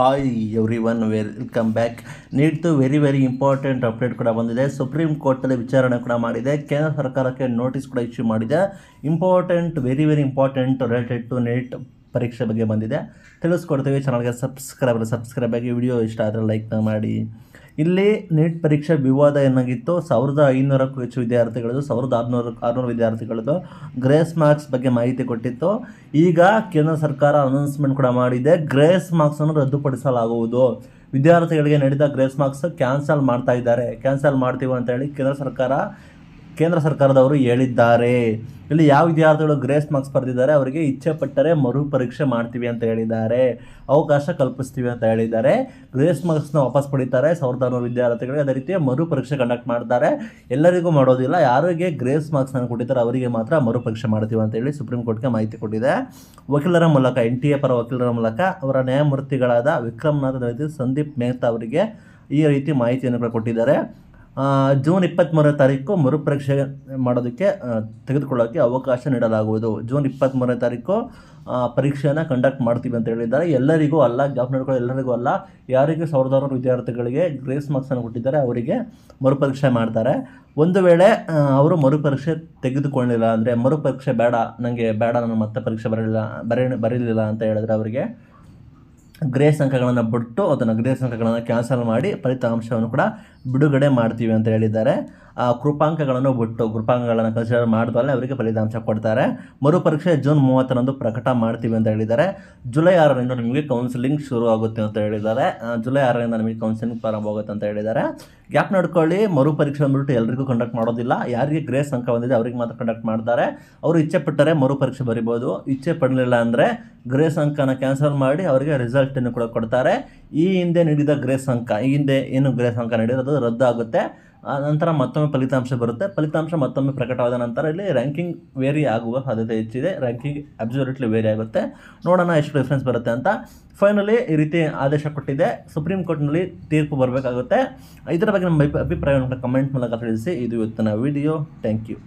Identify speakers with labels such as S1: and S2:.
S1: hi everyone welcome back ನೀಡ್ತು very very important update ಕೂಡ ಬಂದಿದೆ ಸುಪ್ರೀಂ ಕೋರ್ಟಲ್ಲಿ ವಿಚಾರಣೆ ಕೂಡ ಮಾಡಿದೆ ಕೇಂದ್ರ ಸರ್ಕಾರಕ್ಕೆ ನೋಟಿಸ್ ಕೂಡ ಇಶ್ಯೂ ಮಾಡಿದೆ important very very important related to NEET ಪರೀಕ್ಷೆ ಬಗ್ಗೆ ಬಂದಿದೆ ತಿಳಿಸ್ಕೊಡ್ತೀವಿ ಚಾನಲ್ಗೆ ಸಬ್ಸ್ಕ್ರೈಬರ್ ಸಬ್ಸ್ಕ್ರೈಬ್ ಆಗಿ ವಿಡಿಯೋ ಇಷ್ಟ ಆದರೆ ಲೈಕ್ನ ಮಾಡಿ ಇಲ್ಲಿ ನೀಟ್ ಪರೀಕ್ಷೆ ವಿವಾದ ಏನಾಗಿತ್ತು ಸಾವಿರದ ಐನೂರಕ್ಕೂ ಹೆಚ್ಚು ವಿದ್ಯಾರ್ಥಿಗಳದ್ದು ಸಾವಿರದ ಆರುನೂರು ಆರುನೂರು ವಿದ್ಯಾರ್ಥಿಗಳದ್ದು ಗ್ರೇಸ್ ಮಾರ್ಕ್ಸ್ ಬಗ್ಗೆ ಮಾಹಿತಿ ಕೊಟ್ಟಿತ್ತು ಈಗ ಕೇಂದ್ರ ಸರ್ಕಾರ ಅನೌನ್ಸ್ಮೆಂಟ್ ಕೂಡ ಮಾಡಿದೆ ಗ್ರೇಸ್ ಮಾರ್ಕ್ಸನ್ನು ರದ್ದುಪಡಿಸಲಾಗುವುದು ವಿದ್ಯಾರ್ಥಿಗಳಿಗೆ ನಡೆದ ಗ್ರೇಸ್ ಮಾರ್ಕ್ಸ್ ಕ್ಯಾನ್ಸಲ್ ಮಾಡ್ತಾ ಇದ್ದಾರೆ ಕ್ಯಾನ್ಸಲ್ ಮಾಡ್ತೀವಿ ಅಂತ ಹೇಳಿ ಕೇಂದ್ರ ಸರ್ಕಾರ ಕೇಂದ್ರ ಸರ್ಕಾರದವರು ಹೇಳಿದ್ದಾರೆ ಇಲ್ಲಿ ಯಾವ ವಿದ್ಯಾರ್ಥಿಗಳು ಗ್ರೇಸ್ ಮಾರ್ಕ್ಸ್ ಪಡೆದಿದ್ದಾರೆ ಅವರಿಗೆ ಇಚ್ಛೆ ಪಟ್ಟರೆ ಮರು ಪರೀಕ್ಷೆ ಮಾಡ್ತೀವಿ ಅಂತ ಹೇಳಿದ್ದಾರೆ ಅವಕಾಶ ಕಲ್ಪಿಸ್ತೀವಿ ಅಂತ ಹೇಳಿದ್ದಾರೆ ಗ್ರೇಸ್ ಮಾರ್ಕ್ಸ್ನ ವಾಪಸ್ ಪಡಿತಾರೆ ಸಾವಿರದ ಆರುನೂರು ವಿದ್ಯಾರ್ಥಿಗಳಿಗೆ ಅದೇ ರೀತಿ ಮರು ಪರೀಕ್ಷೆ ಕಂಡಕ್ಟ್ ಮಾಡ್ತಾರೆ ಎಲ್ಲರಿಗೂ ಮಾಡೋದಿಲ್ಲ ಯಾರಿಗೆ ಗ್ರೇಸ್ ಮಾರ್ಕ್ಸ್ನ ಕೊಟ್ಟಿದ್ದಾರೆ ಅವರಿಗೆ ಮಾತ್ರ ಮರು ಪರೀಕ್ಷೆ ಮಾಡ್ತೀವಿ ಅಂತ ಹೇಳಿ ಸುಪ್ರೀಂ ಕೋರ್ಟ್ಗೆ ಮಾಹಿತಿ ಕೊಟ್ಟಿದೆ ವಕೀಲರ ಮೂಲಕ ಎನ್ ಟಿ ಎ ಪರ ವಕೀಲರ ಮೂಲಕ ಅವರ ನ್ಯಾಯಮೂರ್ತಿಗಳಾದ ವಿಕ್ರಮ್ನಾಥ್ ಸಂದೀಪ್ ಮೆಹ್ತಾ ಅವರಿಗೆ ಈ ರೀತಿ ಮಾಹಿತಿಯನ್ನು ಕೊಟ್ಟಿದ್ದಾರೆ ಜೂನ್ ಇಪ್ಪತ್ತ್ಮೂರನೇ ತಾರೀಕು ಮರುಪರೀಕ್ಷೆ ಮಾಡೋದಕ್ಕೆ ತೆಗೆದುಕೊಳ್ಳೋಕ್ಕೆ ಅವಕಾಶ ನೀಡಲಾಗುವುದು ಜೂನ್ ಇಪ್ಪತ್ತ್ಮೂರನೇ ತಾರೀಕು ಪರೀಕ್ಷೆಯನ್ನು ಕಂಡಕ್ಟ್ ಮಾಡ್ತೀವಿ ಅಂತ ಹೇಳಿದ್ದಾರೆ ಎಲ್ಲರಿಗೂ ಅಲ್ಲ ಗವರ್ನರ್ಗಳು ಎಲ್ಲರಿಗೂ ಅಲ್ಲ ಸಾವಿರದ ಸಾವಿರದಾರು ವಿದ್ಯಾರ್ಥಿಗಳಿಗೆ ಗ್ರೇಸ್ ಮಾರ್ಕ್ಸನ್ನು ಕೊಟ್ಟಿದ್ದಾರೆ ಅವರಿಗೆ ಮರುಪರೀಕ್ಷೆ ಮಾಡ್ತಾರೆ ಒಂದು ವೇಳೆ ಅವರು ಮರುಪರೀಕ್ಷೆ ತೆಗೆದುಕೊಳ್ಳಿಲ್ಲ ಅಂದರೆ ಮರುಪರೀಕ್ಷೆ ಬೇಡ ನನಗೆ ಬೇಡ ನಾನು ಮತ್ತೆ ಪರೀಕ್ಷೆ ಬರಲಿಲ್ಲ ಬರೀ ಬರೀಲಿಲ್ಲ ಅಂತ ಹೇಳಿದ್ರೆ ಅವರಿಗೆ ಗ್ರೇಸ್ ಅಂಕಗಳನ್ನು ಬಿಟ್ಟು ಅದನ್ನು ಗ್ರೇಸ್ ಅಂಕಗಳನ್ನು ಕ್ಯಾನ್ಸಲ್ ಮಾಡಿ ಫಲಿತಾಂಶವನ್ನು ಕೂಡ ಬಿಡುಗಡೆ ಮಾಡ್ತೀವಿ ಅಂತ ಹೇಳಿದ್ದಾರೆ ಆ ಕೃಪಾಂಕಗಳನ್ನು ಬಿಟ್ಟು ಕೃಪಾಂಕಗಳನ್ನು ಕನ್ಸಿಡರ್ ಮಾಡಿದ್ಮೇಲೆ ಅವರಿಗೆ ಫಲಿತಾಂಶ ಕೊಡ್ತಾರೆ ಮರುಪರೀಕ್ಷೆ ಜೂನ್ ಮೂವತ್ತರಂದು ಪ್ರಕಟ ಮಾಡ್ತೀವಿ ಅಂತ ಹೇಳಿದ್ದಾರೆ ಜುಲೈ ಆರರಿಂದ ನಿಮಗೆ ಕೌನ್ಸಿಲಿಂಗ್ ಶುರು ಆಗುತ್ತೆ ಅಂತ ಹೇಳಿದ್ದಾರೆ ಜುಲೈ ಆರರಿಂದ ನಿಮಗೆ ಕೌನ್ಸಿಲಿಂಗ್ ಪ್ರಾರಂಭ ಆಗುತ್ತೆ ಅಂತ ಹೇಳಿದ್ದಾರೆ ಗ್ಯಾಪ್ ನೋಡ್ಕೊಳ್ಳಿ ಮರುಪರೀಕ್ಷೆ ಬಂದ್ಬಿಟ್ಟು ಎಲ್ಲರಿಗೂ ಕಂಡಕ್ಟ್ ಮಾಡೋದಿಲ್ಲ ಯಾರಿಗೆ ಗ್ರೇಸ್ ಅಂಕ ಬಂದಿದೆ ಅವರಿಗೆ ಮಾತ್ರ ಕಂಡಕ್ಟ್ ಮಾಡ್ತಾರೆ ಅವರು ಇಚ್ಛೆ ಪಟ್ಟರೆ ಮರುಪರೀಕ್ಷೆ ಬರಿಬೋದು ಇಚ್ಛೆ ಪಡಲಿಲ್ಲ ಅಂದರೆ ಗ್ರೇಸ್ ಅಂಕನ ಕ್ಯಾನ್ಸಲ್ ಮಾಡಿ ಅವರಿಗೆ ರಿಸಲ್ಟನ್ನು ಕೂಡ ಕೊಡ್ತಾರೆ ಈ ಹಿಂದೆ ನೀಡಿದ ಗ್ರೇಸ್ ಅಂಕ ಈ ಹಿಂದೆ ಏನು ಗ್ರೇಸ್ ಅಂಕ ಆಗುತ್ತೆ ರದ್ದಾಗುತ್ತೆ ನಂತರ ಮತ್ತೊಮ್ಮೆ ಫಲಿತಾಂಶ ಬರುತ್ತೆ ಫಲಿತಾಂಶ ಮತ್ತೊಮ್ಮೆ ಪ್ರಕಟವಾದ ನಂತರ ಇಲ್ಲಿ ರ್ಯಾಂಕಿಂಗ್ ವೇರಿ ಆಗುವ ಸಾಧ್ಯತೆ ಹೆಚ್ಚಿದೆ ರ್ಯಾಂಕಿಂಗ್ ಅಬ್ಸಲ್ಯೂಟ್ಲಿ ವೇರಿ ಆಗುತ್ತೆ ನೋಡೋಣ ಎಷ್ಟು ಡಿಫ್ರೆನ್ಸ್ ಬರುತ್ತೆ ಅಂತ ಫೈನಲಿ ಈ ರೀತಿ ಆದೇಶ ಕೊಟ್ಟಿದೆ ಸುಪ್ರೀಂ ಕೋರ್ಟ್ನಲ್ಲಿ ತೀರ್ಪು ಬರಬೇಕಾಗುತ್ತೆ ಇದರ ಬಗ್ಗೆ ನಮ್ಮ ಅಭಿಪ್ರಾಯವನ್ನು ಕಮೆಂಟ್ ಮೂಲಕ ತಿಳಿಸಿ ಇದು ಇವತ್ತಿನ ವಿಡಿಯೋ ಥ್ಯಾಂಕ್ ಯು